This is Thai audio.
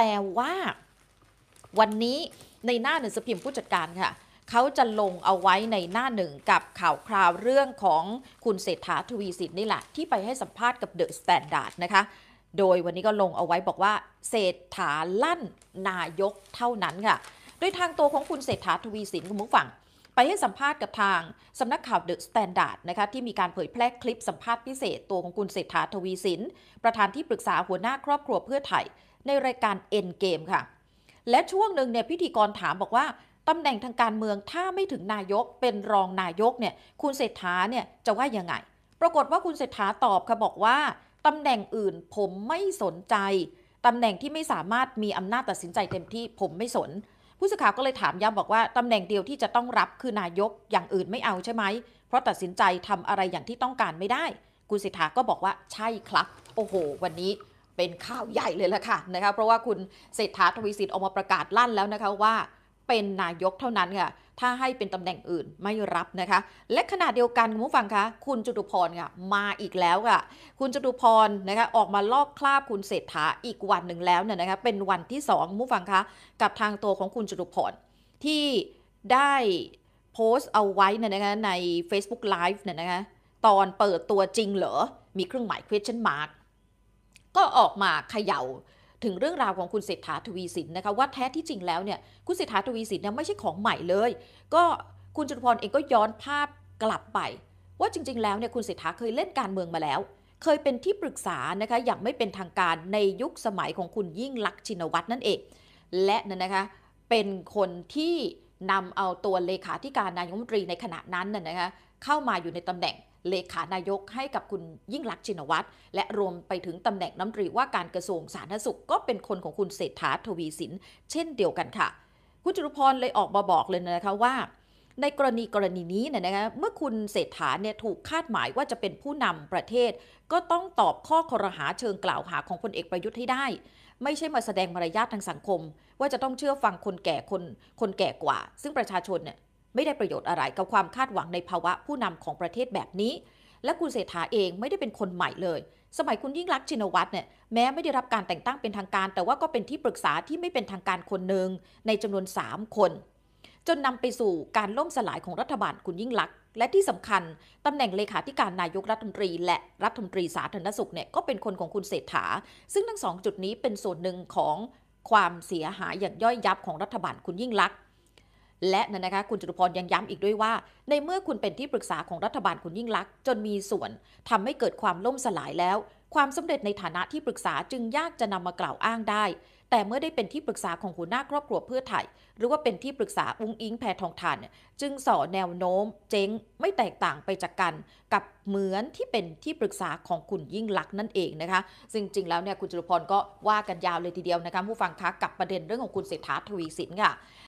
แลว่า วันนี้ในหน้าหนึ่งสพิมพ์ผู้จัดการค่ะเขาจะลงเอาไว้ในหน้าหนึ่งกับข่าวคราวเรื่องของคุณเศรษฐาทวีสินนี่แหละที่ไปให้สัมภาษณ์กับเดอะสแตนดาร์ดนะคะโดยวันนี้ก็ลงเอาไว้บอกว่า เศรษฐาลั่น นายกเท่านั้นค่ะโดยทางตัวของคุณเศรษฐาทวีสินคุณผู้ฟังไปให้สัมภาษณ์กับทางสำนักข่าวเดอะสแตนดาร์ดนะคะที่มีการเผยแพร่คลิปสัมภาษณ์พิเศษตัวของคุณเศรษฐาทวีสินประธานที่ปรึกษาหัวหน้าครอบครัวเพื่อไทยในรายการเอ็นเกมค่ะ และช่วงหนึ่งเนี่ยพิธีกรถามบอกว่าตำแหน่งทางการเมืองถ้าไม่ถึงนายก เป็นรองนายกเนี่ย คุณเศรษฐาเนี่ยจะว่ายังไง ปรากฏว่าคุณเศรษฐาตอบค่ะบอกว่าตำแหน่งอื่นผมไม่สนใจตำแหน่งที่ไม่สามารถมีอำนาจตัดสินใจเต็มที่ผมไม่สน ผู้สื่อข่าวก็เลยถามย้ำบอกว่าตำแหน่งเดียวที่จะต้องรับคือนายกอย่างอื่นไม่เอาใช่ไหมเพราะตัดสินใจทำอะไรอย่างที่ต้องการไม่ได้ คุณเศรษฐาก็บอกว่าใช่ครับโอ้โหวันนี้เป็นข่าวใหญ่เลยละค่ะนะคะเพราะว่าคุณเศรษฐาทวีสิทธิ์ออกมาประกาศลั่นแล้วนะคะว่า เป็นนายกเท่านั้นค่ะ ถ้าให้เป็นตำแหน่งอื่นไม่รับนะคะ และขณะเดียวกันคุณผู้ฟังคะ คุณจตุพรค่ะมาอีกแล้วค่ะ คุณจตุพรนะคะออกมาลอกคราบคุณเศรษฐาอีกวันหนึ่งแล้วเนี่ยนะคะเป็นวันที่2องคุณผู้ฟังคะ กับทางตัวของคุณจตุพรที่ได้โพสต์เอาไว้นนะคะใน Facebook Live เนี่ยนะคะตอนเปิดตัวจริงเหรอมีเครื่องหมาย question mark ก็ออกมาเขย่าถึงเรื่องราวของคุณเศรษฐาทวีสินนะคะว่าแท้ที่จริงแล้วเนี่ย คุณเศรษฐาทวีสินเนี่ยไม่ใช่ของใหม่เลย ก็คุณจุลพร เองก็ย้อนภาพกลับไป ว่าจริงๆแล้วเนี่ยคุณเศรษฐาเคยเล่นการเมืองมาแล้ว เคยเป็นที่ปรึกษานะคะอย่างไม่เป็นทางการในยุคสมัยของคุณยิ่งลักษณ์ชินวัตรนั่นเอง และนั่นนะคะเป็นคนที่นำเอาตัวเลขาธิการนายกรัฐมนตรีในขณะนั้นน่ยนะคะเข้ามาอยู่ในตำแหน่งเลขานายกให้กับคุณยิ่งลักษณ์ชินวัตรและรวมไปถึงตำแหน่งน้ำตรีว่าการกระทรวงสาธารณสุขก็เป็นคนของคุณเศรษฐาทวีสินเช่นเดียวกันค่ะ คุณจุรพรเลยออกมาบอกเลยนะคะว่า ในกรณีกรณีนี้เนี่ยนะคะเมื่อคุณเศรษฐาเนี่ยถูกคาดหมายว่าจะเป็นผู้นำประเทศ ก็ต้องตอบข้อคอรหาเชิงกล่าวหาของพลเอกประยุทธ์ให้ได้ไม่ใช่มาแสดงมารยาททางสังคมว่าจะต้องเชื่อฟังคนแก่คนคนแก่กว่า ซึ่งประชาชนเนี่ยไม่ได้ประโยชน์อะไรกับความคาดหวังในภาวะผู้นำของประเทศแบบนี้ และคุณเศรษฐาเองไม่ได้เป็นคนใหม่เลย สมัยคุณยิ่งรักชินวัตรเนี่ยแม้ไม่ได้รับการแต่งตั้งเป็นทางการ แต่ว่าก็เป็นที่ปรึกษาที่ไม่เป็นทางการคนหนึ่ง ในจำนวน 3 คนจนนำไปสู่การล่มสลายของรัฐบาลคุณยิ่งลักษณ์และที่สำคัญ ตำแหน่งเลขาธิการนายกรัฐมนตรีและรัฐมนตรีสาธารณสุขเนี่ยก็เป็นคนของคุณเศรษฐา ซึ่งทั้งสองจุดนี้เป็นส่วนหนึ่งของ ความเสียหายอย่างย่อยยับของรัฐบาลคุณยิ่งลักษณ์และนั่นนะคะคุณจตุพรยังย้ำอีกด้วยว่า ในเมื่อคุณเป็นที่ปรึกษาของรัฐบาลคุณยิ่งลักษณ์จนมีส่วน ทำให้เกิดความล่มสลายแล้ว ความสำเร็จในฐานะที่ปรึกษาจึงยากจะนำมากล่าวอ้างได้แต่เมื่อได้เป็นที่ปรึกษาของหัวหน้าครอบครัวเพื่อไทยหรือว่าเป็นที่ปรึกษาอุ้งอิงแพทองทานจึงส่อแนวโน้ม เจ๊งไม่แตกต่างไปจากกัน กับเหมือนที่เป็นที่ปรึกษาของคุณยิ่งลักษณ์นั่นเองนะคะซึ่งจริงแล้วเนี่ยคุณจุลพรก็ว่ากันยาวเลยทีเดียวนะคะผู้ฟังคะกับประเด็นเรื่องของคุณเศรษฐาทวีสินค่ะ